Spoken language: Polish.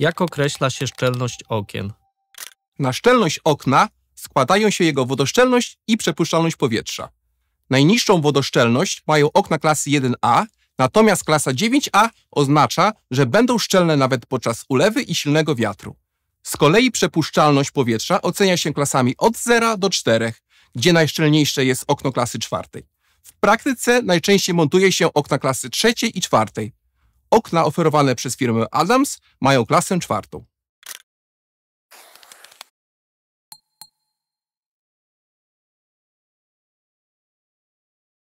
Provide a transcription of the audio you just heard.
Jak określa się szczelność okien? Na szczelność okna składają się jego wodoszczelność i przepuszczalność powietrza. Najniższą wodoszczelność mają okna klasy 1A, natomiast klasa 9A oznacza, że będą szczelne nawet podczas ulewy i silnego wiatru. Z kolei przepuszczalność powietrza ocenia się klasami od 0 do 4, gdzie najszczelniejsze jest okno klasy czwartej. W praktyce najczęściej montuje się okna klasy trzeciej i czwartej, Okna oferowane przez firmę Adams mają klasę czwartą.